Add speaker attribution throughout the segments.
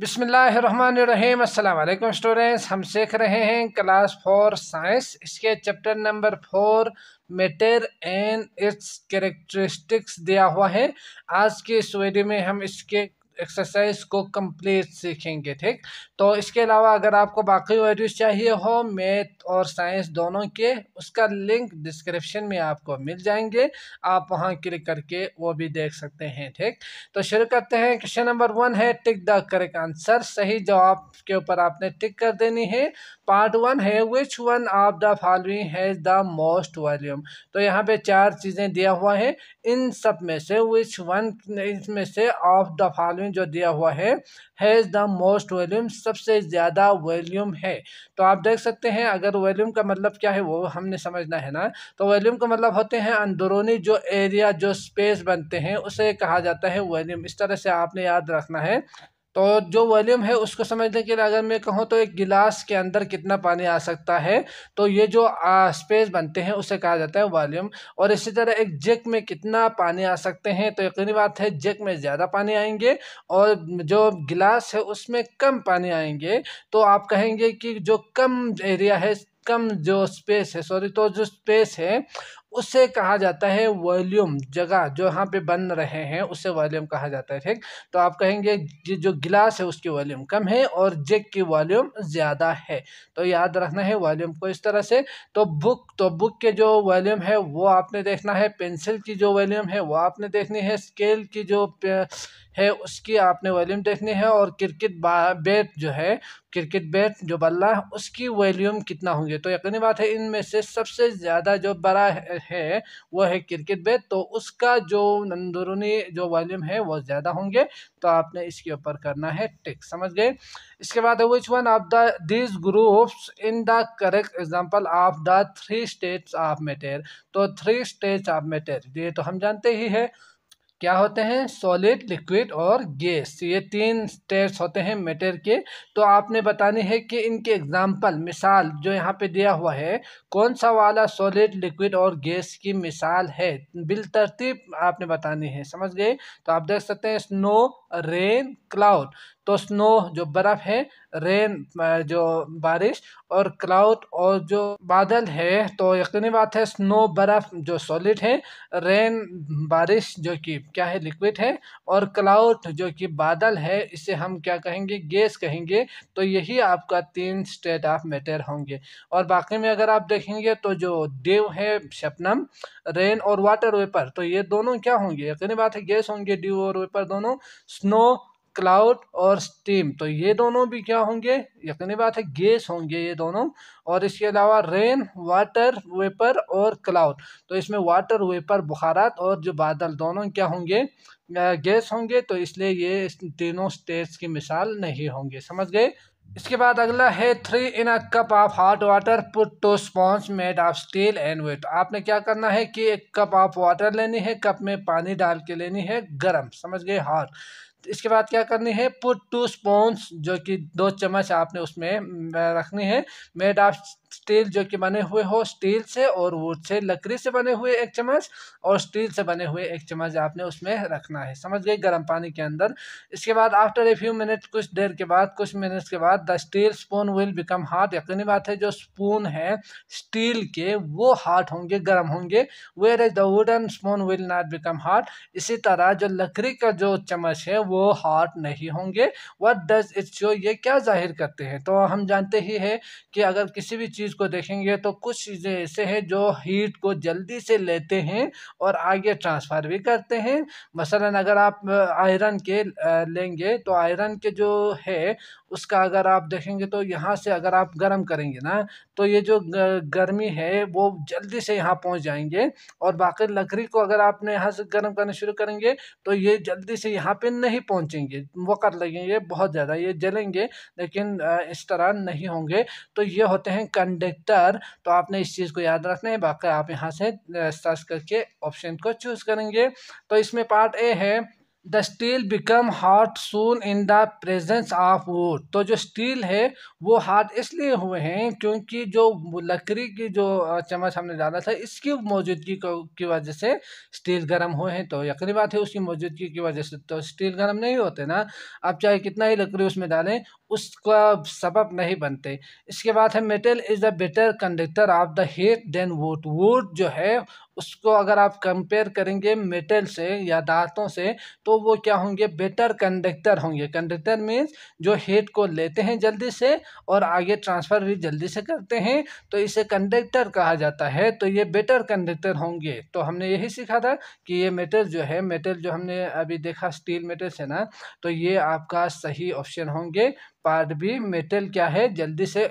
Speaker 1: बिसमीम अल्लाम स्टूडेंट्स हम सीख रहे हैं क्लास फोर साइंस इसके chapter number four matter and its characteristics दिया हुआ है आज के इस वीडियो में हम इसके एक्सरसाइज को कंप्लीट सीखेंगे ठीक तो इसके अलावा अगर आपको बाकी वीडियोस चाहिए हो मैथ और साइंस दोनों के उसका लिंक डिस्क्रिप्शन में आपको मिल जाएंगे आप वहां क्लिक करके वो भी देख सकते हैं ठीक तो शुरू करते हैं क्वेश्चन नंबर वन है टिक द करेक्ट आंसर सही जवाब के ऊपर आपने टिक कर देनी है पार्ट वन है which one of the following has the most volume तो यहाँ पे चार चीज़ें दिया हुआ है इन सब में से विच वन इसमें से ऑफ द फॉलोइंग वॉल्यूम जो दिया हुआ है हैज़ द मोस्ट वॉल्यूम सबसे ज़्यादा वॉल्यूम है तो आप देख सकते हैं अगर वॉल्यूम का मतलब क्या है वो हमने समझना है ना तो वॉल्यूम का मतलब होते हैं अंदरूनी जो एरिया जो स्पेस बनते हैं उसे कहा जाता है वॉल्यूम इस तरह से आपने याद रखना है तो जो वॉल्यूम है उसको समझने के लिए अगर मैं कहूँ तो एक गिलास के अंदर कितना पानी आ सकता है तो ये जो स्पेस बनते हैं उसे कहा जाता है वॉल्यूम और इसी तरह एक जेक में कितना पानी आ सकते हैं तो यकीनी बात है जेक में ज़्यादा पानी आएंगे और जो गिलास है उसमें कम पानी आएंगे तो आप कहेंगे कि जो कम एरिया है कम जो स्पेस है सॉरी तो जो स्पेस है उससे कहा जाता है वॉल्यूम जगह जो यहाँ पे बन रहे हैं उसे वॉल्यूम कहा जाता है ठीक तो आप कहेंगे जो गिलास है उसकी वॉल्यूम कम है और जेक की वॉल्यूम ज़्यादा है तो याद रखना है वॉल्यूम को इस तरह से तो बुक तो बुक के जो वॉल्यूम है वो आपने देखना है पेंसिल की जो वॉल्यूम है वो आपने देखनी है स्केल की जो है उसकी आपने वॉल्यूम देखनी है और क्रिकेट बैट जो है क्रिकेट बैट जो बल्ला उसकी वॉल्यूम कितना होंगे तो यकीनी बात है इनमें से सबसे ज़्यादा जो बड़ा है वो है क्रिकेट बैट तो उसका जो अंदरूनी जो वॉल्यूम है वो ज़्यादा होंगे तो आपने इसके ऊपर करना है टिक समझ गए इसके बाद which one of the this groups in the correct example of the three states of matter तो थ्री स्टेट्स ऑफ मेटेर ये तो हम जानते ही है क्या होते हैं सॉलिड लिक्विड और गैस तो ये तीन स्टेट्स होते हैं मेटर के तो आपने बताने हैं कि इनके एग्जांपल मिसाल जो यहाँ पे दिया हुआ है कौन सा वाला सॉलिड लिक्विड और गैस की मिसाल है बिल तरतीब आपने बतानी है समझ गए तो आप देख सकते हैं स्नो रेन क्लाउड तो स्नो जो बर्फ़ है रेन जो बारिश और क्लाउड और जो बादल है तो यकीनी बात है स्नो बर्फ़ जो सॉलिड है रेन बारिश जो कि क्या है लिक्विड है और क्लाउड जो कि बादल है इसे हम क्या कहेंगे गैस कहेंगे तो यही आपका तीन स्टेट ऑफ मैटर होंगे और बाकी में अगर आप देखेंगे तो जो देव है शपनम रेन और वाटर वेपर तो ये दोनों क्या होंगे यकीनी बात है गैस होंगे ड्यू और वेपर दोनों स्नो क्लाउड और स्टीम तो ये दोनों भी क्या होंगे यकीनी बात है गैस होंगे ये दोनों और इसके अलावा रेन वाटर वेपर और क्लाउड तो इसमें वाटर वेपर बुखारात और जो बादल दोनों क्या होंगे गैस होंगे तो इसलिए ये तीनों स्टेट्स की मिसाल नहीं होंगे समझ गए इसके बाद अगला है three in a cup of hot water put two spoons made of steel and wait आपने क्या करना है कि एक कप ऑफ वाटर लेनी है कप में पानी डाल के लेनी है गर्म समझ गए हॉट इसके बाद क्या करनी है पुट टू स्पोन्स जो कि दो चम्मच आपने उसमें रखनी है मेड ऑफ स्टील जो कि बने हुए हो स्टील से और वुड से लकड़ी से बने हुए एक चम्मच और स्टील से बने हुए एक चम्मच आपने उसमें रखना है समझ गए गर्म पानी के अंदर इसके बाद आफ्टर ए फ्यू मिनट कुछ देर के बाद कुछ मिनट्स के बाद the steel spoon will become hot यकीनी बात है जो स्पून है स्टील के वो हार्ट होंगे गर्म होंगे where is the wooden spoon will not become hot इसी तरह जो लकड़ी का जो चम्मच है वो हार्ट नहीं होंगे वट डज इट शो ये क्या जाहिर करते हैं तो हम जानते ही है कि अगर किसी भी चीज़ चीज़ को देखेंगे तो कुछ चीज़ें ऐसे हैं जो हीट को जल्दी से लेते हैं और आगे ट्रांसफ़र भी करते हैं मसलन अगर आप आयरन के लेंगे तो आयरन के जो है उसका अगर आप देखेंगे तो यहाँ से अगर आप गर्म करेंगे ना तो ये जो गर्मी है वो जल्दी से यहाँ पहुँच जाएंगे और बाकी लकड़ी को अगर आपने यहाँ से गर्म करना शुरू करेंगे तो ये जल्दी से यहाँ पे नहीं पहुँचेंगे वो कर लगेंगे बहुत ज़्यादा ये जलेंगे लेकिन इस तरह नहीं होंगे तो ये होते हैं कंडक्टर तो आपने इस चीज़ को याद रखना है बाकी आप यहाँ से सर्च करके ऑप्शन को चूज़ करेंगे तो इसमें पार्ट ए है the steel become hot soon in the presence of wood तो जो स्टील है वो हार्ट इसलिए हुए हैं क्योंकि जो लकड़ी की जो चम्मच हमने डाला था इसकी मौजूदगी की वजह से स्टील गर्म हुए हैं तो यकीन बात है उसकी मौजूदगी की वजह से तो स्टील गर्म नहीं होते ना आप चाहे कितना ही लकड़ी उसमें डालें उसका सबब नहीं बनते इसके बाद है metal is the better conductor of the heat than wood wood जो है उसको अगर आप कंपेयर करेंगे मेटल से या दांतों से तो वो क्या होंगे बेटर कंडक्टर होंगे कंडक्टर मीन्स जो हेड को लेते हैं जल्दी से और आगे ट्रांसफ़र भी जल्दी से करते हैं तो इसे कंडक्टर कहा जाता है तो ये बेटर कंडक्टर होंगे तो हमने यही सीखा था कि ये मेटल जो है मेटल जो हमने अभी देखा स्टील मेटल से ना तो ये आपका सही ऑप्शन होंगे पार्ट भी मेटल क्या है जल्दी से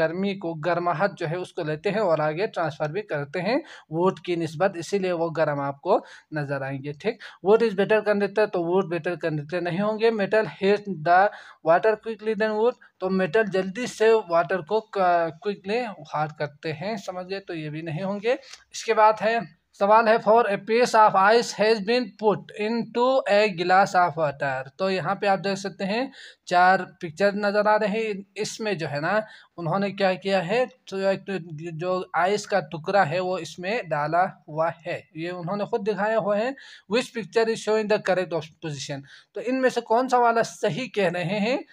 Speaker 1: गर्मी को गर्माहट जो है उसको लेते हैं और आगे ट्रांसफ़र भी करते हैं वोट की नस्बत इसीलिए वो गर्म आपको नज़र आएंगे ठीक वुड इज़ बेटर कंडक्टर तो वुड बेटर कंडक्टर नहीं होंगे metal heat the water quickly than wood तो मेटल जल्दी से वाटर को क्विकली हार्ड करते हैं समझ गए तो ये भी नहीं होंगे इसके बाद है सवाल है for a piece of ice has been put into a glass of water तो यहाँ पे आप देख सकते हैं चार पिक्चर नज़र आ रहे हैं इसमें जो है ना उन्होंने क्या किया है तो, तो जो आइस का टुकड़ा है वो इसमें डाला हुआ है ये उन्होंने खुद दिखाया हुआ है which picture is show in the correct position तो इनमें से कौन सा वाला सही कह रहे हैं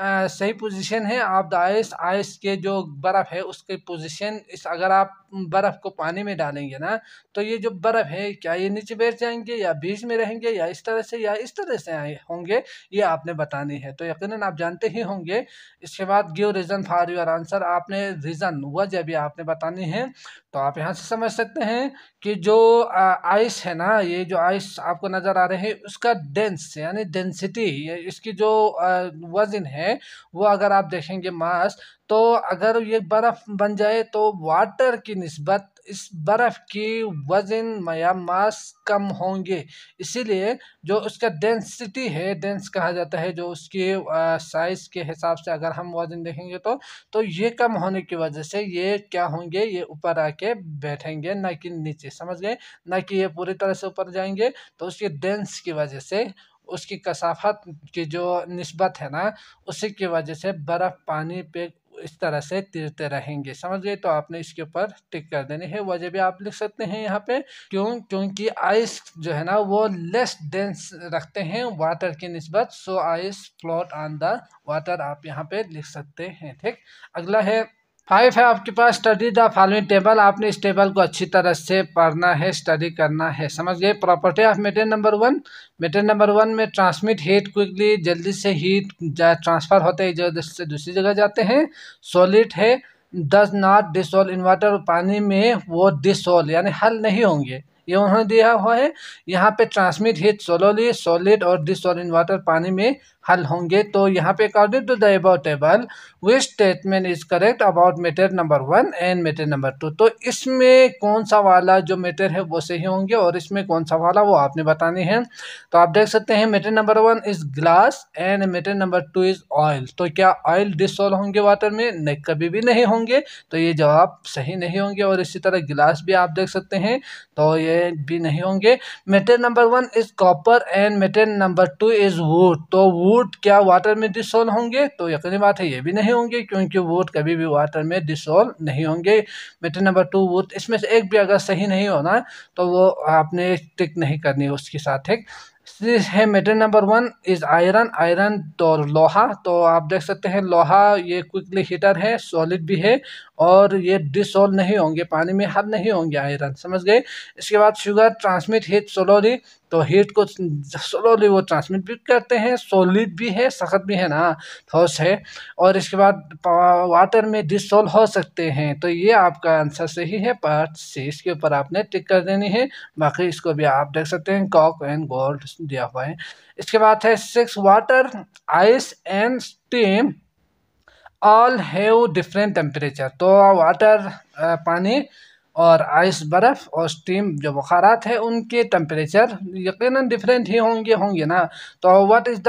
Speaker 1: आ, सही पोजीशन है आप द आइस आइस के जो बर्फ़ है उसके पोजीशन इस अगर आप बर्फ़ को पानी में डालेंगे ना तो ये जो बर्फ़ है क्या ये नीचे बैठ जाएंगे या बीच में रहेंगे या इस तरह से या इस तरह से आए होंगे ये आपने बतानी है तो यकीन आप जानते ही होंगे इसके बाद give reason for your answer आपने रीज़न वजह भी आपने बतानी है तो आप यहाँ से समझ सकते हैं कि जो आइस है ना ये जो आइस आपको नज़र आ रहे हैं उसका डेंस यानी डेंसिटी इसकी जो वज़न है वो अगर आप देखेंगे मास तो अगर ये बर्फ़ बन जाए तो वाटर की नस्बत इस बर्फ़ की वज़न या मास कम होंगे इसीलिए जो उसका डेंसिटी है डेंस कहा जाता है जो उसके साइज़ के हिसाब से अगर हम वज़न देखेंगे तो तो ये कम होने की वजह से ये क्या होंगे ये ऊपर आके बैठेंगे ना कि नीचे समझ गए ना कि ये पूरी तरह से ऊपर जाएंगे तो उसके डेंस की वजह से उसकी कसाफत की जो नस्बत है ना उसी की वजह से बर्फ़ पानी पे इस तरह से तिरते रहेंगे समझ गए तो आपने इसके ऊपर टिक कर देनी है वजह भी आप लिख सकते हैं यहाँ पे क्यों क्योंकि आइस जो है ना वो लेस डेंस रखते हैं वाटर की नस्बत so ice float on the water आप यहाँ पे लिख सकते हैं ठीक अगला है फाइव है आपके पास स्टडी द फॉलोइंग टेबल आपने इस टेबल को अच्छी तरह से पढ़ना है स्टडी करना है समझ गए property of matter number one matter number one में ट्रांसमिट हीट क्विकली जल्दी से हीट ट्रांसफ़र होते हैं जगह से दूसरी जगह जाते हैं सॉलिड है does not dissolve in water पानी में वो डिसोल्व यानी हल नहीं होंगे उन्होंने दिया हुआ है यहाँ पे ट्रांसमिट हिट सोलोली सॉलिड और डिस वाटर पानी में हल होंगे तो यहाँ पे according to the table which statement is correct about matter number one and matter number two तो इसमें कौन सा वाला जो मेटर है वो सही होंगे और इसमें कौन सा वाला वो आपने बताने हैं तो आप देख सकते हैं matter number one is glass and matter number two is oil तो क्या ऑयल डिसोल्व होंगे वाटर में नहीं कभी भी नहीं होंगे तो ये जवाब सही नहीं होंगे और इसी तरह गिलास भी आप देख सकते हैं तो ये में भी नहीं होंगे material number one is copper and material number two is wood तो वुड क्या वाटर में डिसोल्व होंगे तो यकीनी बात है ये भी नहीं होंगे क्योंकि वुड कभी भी वाटर में डिसोल्व नहीं होंगे मेटेरियल नंबर टू वुड इसमें से एक भी अगर सही नहीं होना तो वो आपने टिक नहीं करनी उसके साथ एक नेक्स्ट है material number one is iron iron तो लोहा तो आप देख सकते हैं लोहा ये क्विकली हीटर है सॉलिड भी है और ये डिसोल्व नहीं होंगे पानी में हल नहीं होंगे आयरन समझ गए इसके बाद शुगर ट्रांसमिट हीट सोलोरी तो हीट को स्लोली वो ट्रांसमिट भी करते हैं सोलिड भी है सख्त भी है ना ठोस है और इसके बाद वाटर में डिसोल्व हो सकते हैं तो ये आपका आंसर सही है पार्ट सी इसके ऊपर आपने टिक कर देनी है बाकी इसको भी आप देख सकते हैं कॉक एंड गोल्ड दिया हुआ है इसके बाद है six water ice and steam all have different temperature तो वाटर पानी और आइस बर्फ़ और स्टीम जो बुखारात है उनके टम्परेचर यकीनन डिफरेंट ही होंगे होंगे ना तो what is the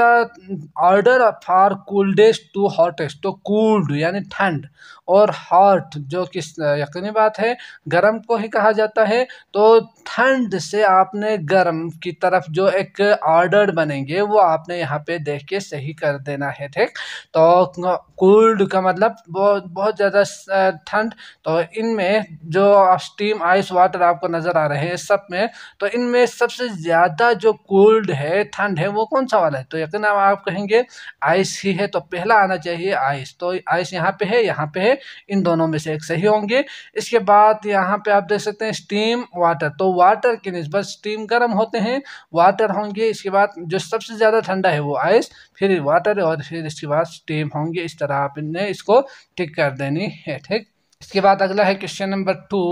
Speaker 1: order for coldest to hottest तो कूल्ड यानी ठंड और हॉट जो कि यकीनी बात है गर्म को ही कहा जाता है तो ठंड से आपने गर्म की तरफ जो एक ऑर्डर बनेंगे वो आपने यहाँ पे देख के सही कर देना है ठीक तो कोल्ड का मतलब बहुत बहुत ज़्यादा ठंड तो इनमें जो स्टीम आइस वाटर आपको नज़र आ रहे हैं सब में तो इनमें सबसे ज़्यादा जो कोल्ड है ठंड है वो कौन सा वाला है तो यकीन आप कहेंगे आइस ही है तो पहला आना चाहिए आइस तो आइस यहाँ पे है यहाँ पे है इन दोनों में से एक सही होंगे इसके बाद यहाँ पे आप देख सकते हैं स्टीम वाटर तो वाटर के नस्बत स्टीम गर्म होते हैं वाटर होंगे इसके बाद जो सबसे ज़्यादा ठंडा है वो आइस फिर वाटर और फिर इसके बाद स्टीम होंगे इस तरह आपने इसको टिक कर देनी है ठीक इसके बाद अगला है question number two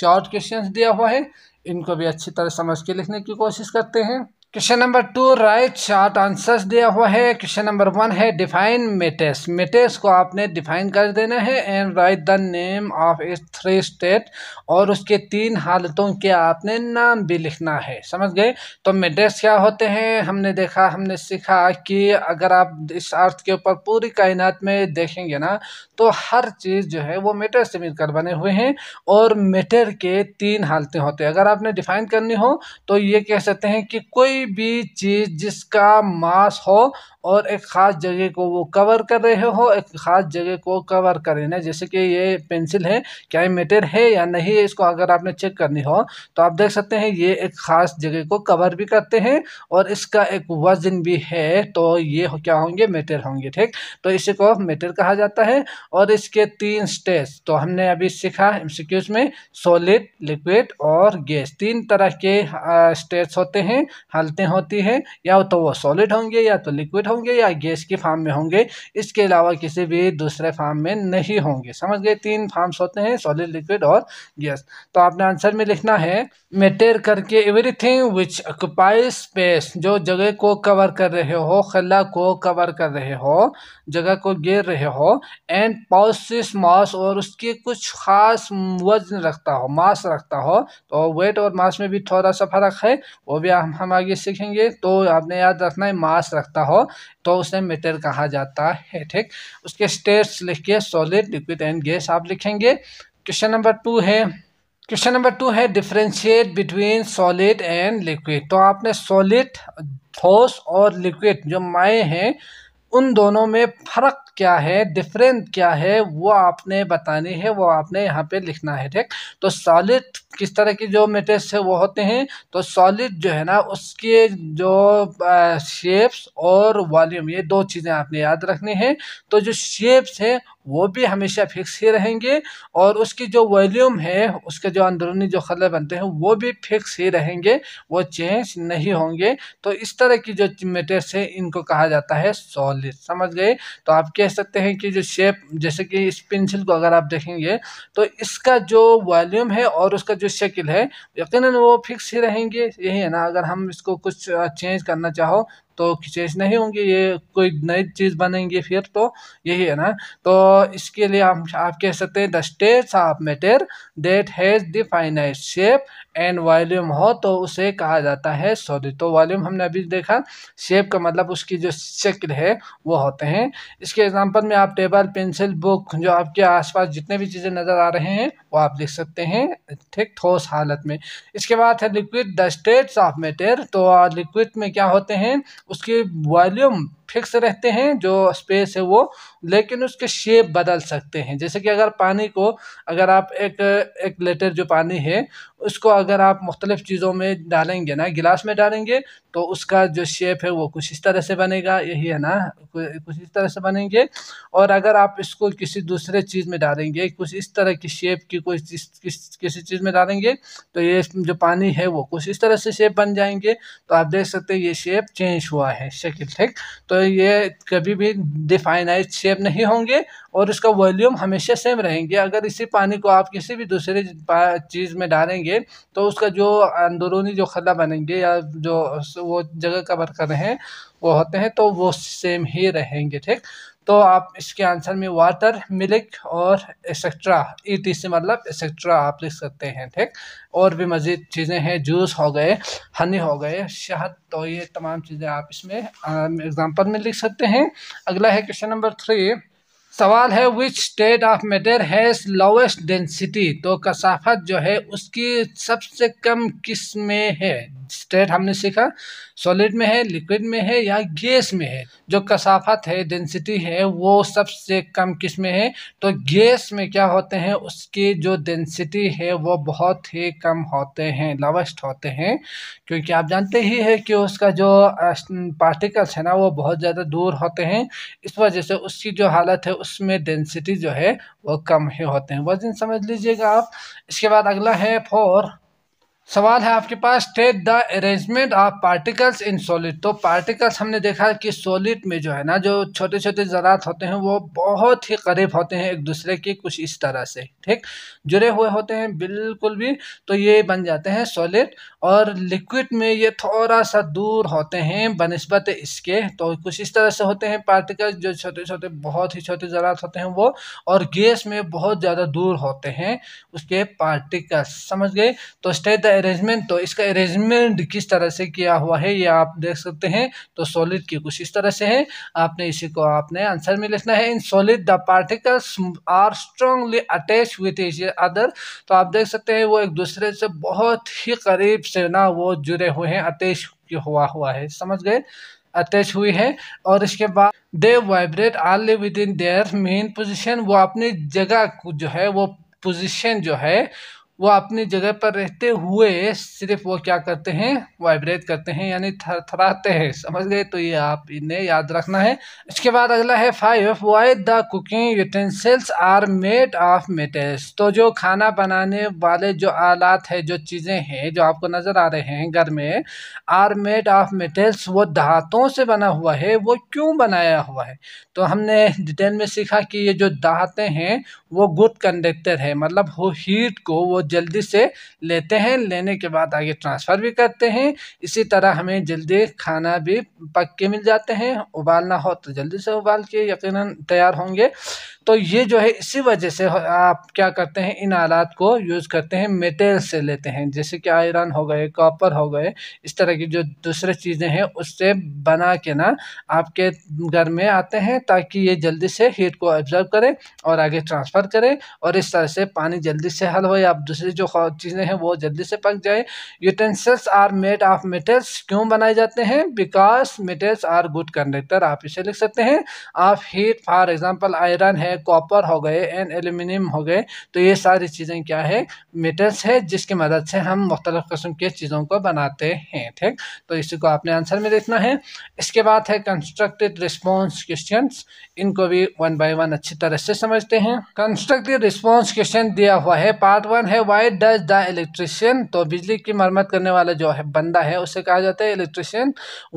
Speaker 1: short question दिया हुआ है इनको भी अच्छी तरह समझ के लिखने की कोशिश करते हैं question number two write short answers दिया हुआ है क्वेश्चन नंबर वन है डिफाइन मेटेस मेटेस को आपने डिफाइन कर देना है and write the name of its three state और उसके तीन हालतों के आपने नाम भी लिखना है समझ गए तो मेटेस क्या होते हैं हमने देखा हमने सीखा कि अगर आप इस अर्थ के ऊपर पूरी कायनात में देखेंगे ना तो हर चीज़ जो है वो मेटर से मिलकर बने हुए हैं और मेटर के तीन हालतें होते हैं अगर आपने डिफाइन करनी हो तो ये कह सकते हैं कि कोई भी चीज जिसका मास हो और एक ख़ास जगह को वो कवर कर रहे हो एक ख़ास जगह को कवर करें ना जैसे कि ये पेंसिल है क्या ये मेटेड है या नहीं इसको अगर आपने चेक करनी हो तो आप देख सकते हैं ये एक ख़ास जगह को कवर भी करते हैं और इसका एक वज़न भी है तो ये क्या होंगे मेटर होंगे ठीक तो इसी को मेटर कहा जाता है और इसके तीन स्टेज तो हमने अभी सीखा एम में सॉलिड लिक्विड और गैस तीन तरह के स्टेज होते हैं हालतें होती हैं या तो वो सॉलिड होंगे या तो लिक्विड होंगे या गैस के फार्म में होंगे इसके अलावा किसी भी दूसरे फार्म में नहीं होंगे समझ गए तीन फार्म्स होते हैं सॉलिड लिक्विड और गैस तो आपने आंसर में लिखना है मेटेर करके एवरीथिंग विच ऑक्यूपाई स्पेस जो जगह को कवर कर रहे हो खला को कवर कर रहे हो जगह को घेर रहे हो एंड पॉसिस मास और उसके कुछ खास वजन रखता हो मास रखता हो तो वेट और मास में भी थोड़ा सा फ़र्क है वो भी हम हम आगे सीखेंगे तो आपने याद रखना है मास रखता हो तो उसे मीटर कहा जाता है ठीक उसके स्टेट्स लिख के सॉलिड लिक्विड एंड गैस आप लिखेंगे क्वेश्चन नंबर टू है क्वेश्चन नंबर टू है differentiate between solid and liquid तो आपने सॉलिड ठोस और लिक्विड जो माए हैं उन दोनों में फर्क क्या है डिफरेंट क्या है वो आपने बताने हैं वो आपने यहाँ पे लिखना है ठीक तो सॉलिड किस तरह की जो मेटेस है वो होते हैं तो सॉलिड जो है ना उसके जो शेप्स और वॉल्यूम ये दो चीज़ें आपने याद रखनी है तो जो शेप्स हैं वो भी हमेशा फिक्स ही रहेंगे और उसकी जो वॉल्यूम है उसके जो अंदरूनी जो खले बनते हैं वो भी फिक्स ही रहेंगे वो चेंज नहीं होंगे तो इस तरह की जो मेटेस है इनको कहा जाता है सॉलिड समझ गए तो आपके सकते हैं कि जो शेप जैसे कि इस पेंसिल को अगर आप देखेंगे तो इसका जो वॉल्यूम है और उसका जो शक्ल है यकीन वो फिक्स ही रहेंगे यही है ना अगर हम इसको कुछ चेंज करना चाहो तो खिंचेस नहीं होंगे ये कोई नई चीज़ बनेंगी फिर तो यही है ना तो इसके लिए हम आप कह सकते हैं the states of matter that has definite shape and volume हो तो उसे कहा जाता है सॉरी तो वॉल्यूम हमने अभी देखा शेप का मतलब उसकी जो शक्ल है वो होते हैं इसके एग्जांपल में आप टेबल पेंसिल बुक जो आपके आसपास जितने भी चीज़ें नज़र आ रहे हैं वो आप लिख सकते हैं ठीक ठोस हालत में इसके बाद है liquid the states of matter तो लिक्विड में क्या होते हैं उसके वॉल्यूम फिक्स रहते हैं जो स्पेस है वो लेकिन उसके शेप बदल सकते हैं जैसे कि अगर पानी को अगर आप एक एक लीटर जो पानी है उसको अगर आप मुख्तलिफ़ चीज़ों में डालेंगे ना गिलास में डालेंगे तो उसका जो शेप है वो कुछ इस तरह से बनेगा यही है ना कुछ इस तरह से बनेंगे और अगर आप इसको किसी दूसरे चीज़ में डालेंगे कुछ इस तरह की शेप की कोई किसी चीज़ में डालेंगे तो ये जो पानी है वो कुछ इस तरह से शेप बन जाएंगे तो आप देख सकते हैं ये शेप चेंज हुआ है शक्ल ठीक तो ये कभी भी डिफाइनाइज शेप नहीं होंगे और इसका वॉल्यूम हमेशा सेम रहेंगे अगर इसी पानी को आप किसी भी दूसरे चीज़ में डालेंगे तो उसका जो अंदरूनी जो खला बनेंगे या जो वो जगह कवर कर रहे हैं वो होते हैं तो वो सेम ही रहेंगे ठीक तो आप इसके आंसर में वाटर मिल्क और एक्सेट्रा ई टी सी मतलब एक्सेट्रा आप लिख सकते हैं ठीक और भी मज़ीद चीज़ें हैं जूस हो गए हनी हो गए शहद तो ये तमाम चीज़ें आप इसमें एग्ज़ाम्पल में लिख सकते हैं अगला है क्वेश्चन नंबर थ्री सवाल है which state of matter has lowest density तो कसाफत जो है उसकी सबसे कम किस में है स्टेट हमने सीखा सॉलिड में है लिक्विड में है या गैस में है जो कसाफत है डेंसिटी है वो सबसे कम किस में है तो गैस में क्या होते हैं उसकी जो डेंसिटी है वो बहुत ही कम होते हैं लवस्ट होते हैं क्योंकि आप जानते ही है कि उसका जो पार्टिकल्स है ना वो बहुत ज़्यादा दूर होते हैं इस वजह से उसकी जो हालत है उसमें डेंसिटी जो है वो कम ही होते हैं वजन समझ लीजिएगा आप इसके बाद अगला है फोर सवाल है आपके पास state the arrangement of particles in solid तो पार्टिकल्स हमने देखा कि सॉलिड में जो है ना जो छोटे छोटे ज़रात होते हैं वो बहुत ही करीब होते हैं एक दूसरे के कुछ इस तरह से ठीक जुड़े हुए होते हैं बिल्कुल भी तो ये बन जाते हैं सॉलिड और लिक्विड में ये थोड़ा सा दूर होते हैं बनस्बत इसके तो कुछ इस तरह से होते हैं पार्टिकल्स जो छोटे छोटे बहुत ही छोटे ज़रात होते हैं वो और गैस में बहुत ज़्यादा दूर होते हैं उसके पार्टिकल्स समझ गए तो स्टेट द अरेंजमेंट तो इसका अरेंजमेंट किस तरह से किया हुआ है ये आप देख सकते हैं तो सॉलिड की कुछ इस तरह से है आपने इसी को आपने आंसर में लिखना है in solid the particles are strongly attach with each other तो आप देख सकते हैं वो एक दूसरे से बहुत ही करीब से ना वो जुड़े हुए हैं अटैच हुआ हुआ है समझ गए अटैच हुई है और इसके बाद they vibrate all within their mean position वो अपनी जगह जो है वो पोजिशन जो है वो अपनी जगह पर रहते हुए सिर्फ वो क्या करते हैं वाइब्रेट करते हैं यानी थरथराते हैं समझ गए तो ये आप इन्हें याद रखना है इसके बाद अगला है five why the cooking utensils are made of metals तो जो खाना बनाने वाले जो आलात है जो चीज़ें हैं जो आपको नज़र आ रहे हैं घर में आर मेड ऑफ मेटल्स वो धातों से बना हुआ है वो क्यों बनाया हुआ है तो हमने डिटेल में सीखा कि ये जो धातें हैं वो गुड कंडक्टर है मतलब वो हीट को वो जल्दी से लेते हैं लेने के बाद आगे ट्रांसफ़र भी करते हैं इसी तरह हमें जल्दी खाना भी पक के मिल जाते हैं उबालना हो तो जल्दी से उबाल के यकीनन तैयार होंगे तो ये जो है इसी वजह से आप क्या करते हैं इन आलात को यूज़ करते हैं मेटेल से लेते हैं जैसे कि आयरन हो गए कॉपर हो गए इस तरह की जो दूसरे चीज़ें हैं उससे बना के ना आपके घर में आते हैं ताकि ये जल्दी से हीट को ऑब्जर्व करें और आगे ट्रांसफ़र रेफ़र करें और इस तरह से पानी जल्दी से हल हो या दूसरी जो चीज़ें हैं वो जल्दी से पक जाए utensils are made of metals क्यों बनाए जाते हैं because metals are good conductor आप इसे लिख सकते हैं of heat for example iron है कॉपर हो गए एंड एल्यूमिनियम हो गए तो ये सारी चीज़ें क्या है मेटल्स है जिसकी मदद से हम मुख्तलिफ़ किस्म के चीज़ों को बनाते हैं ठीक तो इसी को आपने आंसर में देखना है इसके बाद है कंस्ट्रक्टेड रिस्पॉन्स क्वेश्चन इनको भी वन बाई वन अच्छी तरह से समझते हैं कंस्ट्रक्टिव रिस्पॉन्स क्वेश्चन दिया हुआ है पार्ट वन है वाई डज द इलेक्ट्रिशियन तो बिजली की मरम्मत करने वाला जो है बंदा है उसे कहा जाता है इलेक्ट्रिशियन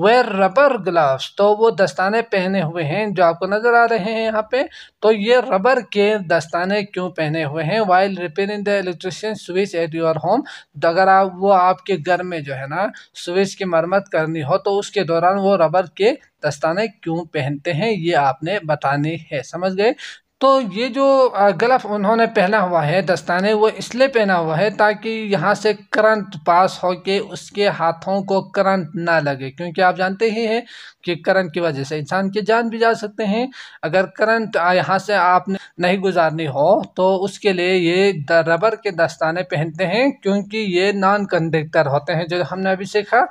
Speaker 1: वेयर रबर ग्लव्स तो वो दस्ताने पहने हुए हैं जो आपको नज़र आ रहे हैं यहाँ पे तो ये रबर के दस्ताने क्यों पहने हुए हैं while repairing the electrician switch at your home तो अगर आप वो आपके घर में जो है ना स्विच की मरम्मत करनी हो तो उसके दौरान वो रबर के दस्ताने क्यों पहनते हैं ये आपने बताने हैं समझ गए तो ये जो गलफ उन्होंने पहना हुआ है दस्ताने वो इसलिए पहना हुआ है ताकि यहाँ से करंट पास हो के उसके हाथों को करंट ना लगे क्योंकि आप जानते ही हैं कि करंट की वजह से इंसान की जान भी जा सकते हैं अगर करंट यहाँ से आपने नहीं गुजारनी हो तो उसके लिए ये रबर के दस्ताने पहनते हैं क्योंकि ये नॉन कंडक्टर होते हैं जो हमने अभी सीखा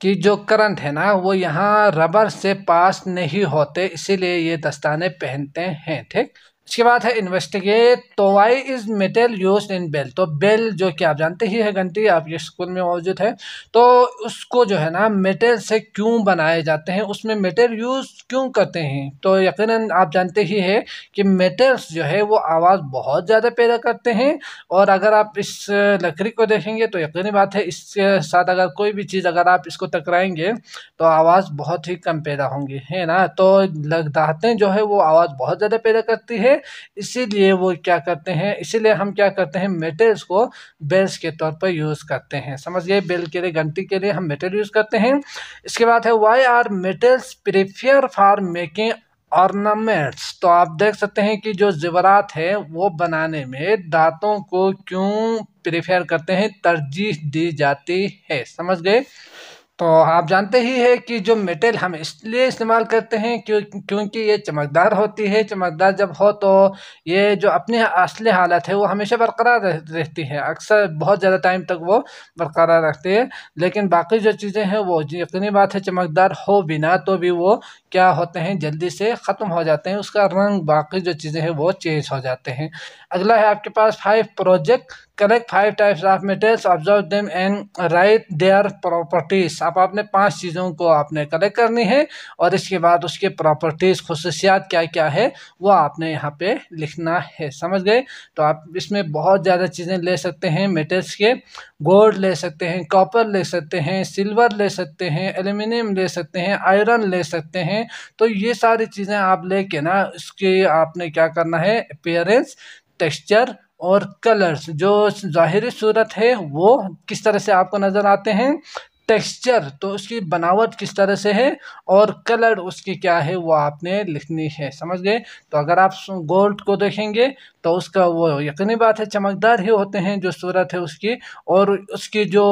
Speaker 1: कि जो करंट है ना वो यहाँ रबर से पास नहीं होते इसीलिए ये दस्ताने पहनते हैं ठीक इसके बाद है इन्वेस्टिगेट तो why is metal use in bell तो बेल जो कि आप जानते ही है घंटी आपके स्कूल में मौजूद है तो उसको जो है ना मेटल से क्यों बनाए जाते हैं उसमें मेटल यूज़ क्यों करते हैं तो यकीन आप जानते ही है कि मेटल्स जो है वो आवाज़ बहुत ज़्यादा पैदा करते हैं और अगर आप इस लकड़ी को देखेंगे तो यकीनी बात है इसके साथ अगर कोई भी चीज़ अगर आप इसको टकराएंगे तो आवाज़ बहुत ही कम पैदा होंगी है ना तो दातें जो है वो आवाज़ बहुत ज़्यादा पैदा करती है इसीलिए वो क्या करते हैं इसीलिए हम क्या करते हैं मेटल्स को बेल्स के तौर पर यूज़ करते हैं गए बेल के लिए घंटी के लिए हम मेटल यूज़ करते हैं इसके बाद है why are metals prefer for making ornaments तो आप देख सकते हैं कि जो जेवरात है वो बनाने में दांतों को क्यों प्रेफर करते हैं तरजीह दी जाती है समझ गए तो आप जानते ही है कि जो मेटल हम इसलिए इस्तेमाल करते हैं क्यों क्योंकि ये चमकदार होती है चमकदार जब हो तो ये जो अपनी असली हालत है वो हमेशा बरकरार रह, रहती है अक्सर बहुत ज़्यादा टाइम तक वो बरकरार रखती है लेकिन बाकी जो चीज़ें हैं वो यकीनी बात है चमकदार हो बिना तो भी वो क्या होते हैं जल्दी से ख़त्म हो जाते हैं उसका रंग बाकी जो चीज़ें हैं वो चेंज हो जाते हैं अगला है आपके पास five project correct five types of metals observe them and write their properties अब आपने पांच चीज़ों को आपने कलेक्ट करनी है और इसके बाद उसके प्रॉपर्टीज़ खसूसियात क्या क्या है वो आपने यहाँ पे लिखना है समझ गए तो आप इसमें बहुत ज़्यादा चीज़ें ले सकते हैं मेटल्स के गोल्ड ले सकते हैं कॉपर ले सकते हैं सिल्वर ले सकते हैं एल्यूमिनियम ले सकते हैं आयरन ले सकते हैं तो ये सारी चीज़ें आप लेके ना इसके आपने क्या करना है अपेयरेंस टेक्स्चर और कलर्स जो ज़ाहरी सूरत है वो किस तरह से आपको नज़र आते हैं टेक्सचर तो उसकी बनावट किस तरह से है और कलर उसकी क्या है वो आपने लिखनी है समझ गए तो अगर आप गोल्ड को देखेंगे तो उसका वो यकीनी बात है चमकदार ही होते हैं जो सूरत है उसकी और उसकी जो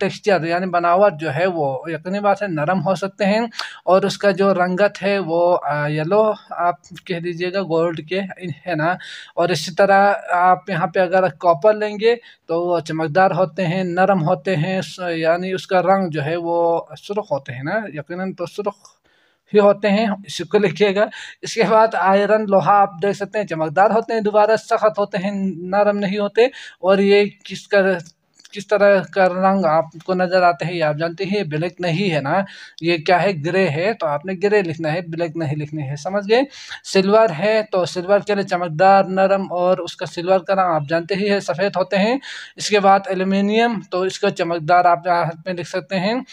Speaker 1: टेक्सचर यानी बनावट जो है वो यकीनी बात है नरम हो सकते हैं और उसका जो रंगत है वो येलो आप कह दीजिएगा गोल्ड के है ना और इसी तरह आप यहाँ पे अगर कॉपर लेंगे तो वो चमकदार होते हैं नरम होते हैं यानी उसका रंग जो है वो सुरख होते हैं ना यकीन तो सुरख ही होते हैं इसको लिखिएगा इसके बाद आयरन लोहा आप देख सकते हैं चमकदार होते हैं दोबारा सख्त होते हैं नरम नहीं होते और ये किसका किस तरह का रंग आपको नज़र आते हैं ये आप जानते हैं ब्लैक नहीं है ना ये क्या है ग्रे है तो आपने ग्रे लिखना है ब्लैक नहीं लिखनी है समझ गए सिल्वर है तो सिल्वर के लिए चमकदार नरम और उसका सिल्वर का रंग आप जानते ही है सफ़ेद होते हैं इसके बाद एल्यूमिनियम तो इसको चमकदार आप हाथ में लिख सकते हैं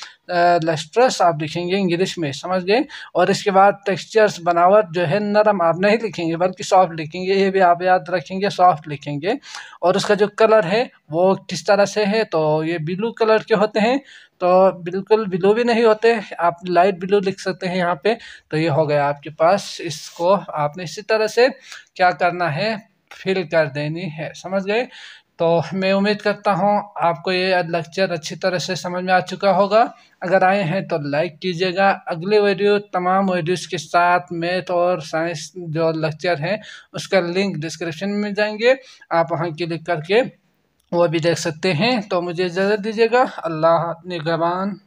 Speaker 1: लस्ट्रस आप लिखेंगे इंग्लिश में समझ गए और इसके बाद टेक्सचर्स बनावट जो है नरम आप नहीं लिखेंगे बल्कि सॉफ्ट लिखेंगे ये भी आप याद रखेंगे सॉफ्ट लिखेंगे और उसका जो कलर है वो किस तरह से हैं तो ये ब्लू कलर के होते हैं तो बिल्कुल ब्लू भी नहीं होते आप लाइट ब्लू लिख सकते हैं यहाँ पे तो ये हो गया आपके पास इसको आपने इसी तरह से क्या करना है फिल कर देनी है समझ गए तो मैं उम्मीद करता हूँ आपको ये लेक्चर अच्छी तरह से समझ में आ चुका होगा अगर आए हैं तो लाइक कीजिएगा अगले वीडियो तमाम वीडियोस के साथ मैथ तो और साइंस जो लेक्चर हैं उसका लिंक डिस्क्रिप्शन में जाएंगे आप वहाँ क्लिक करके वह भी देख सकते हैं तो मुझे इजाज़त दीजिएगा अल्लाह निगबान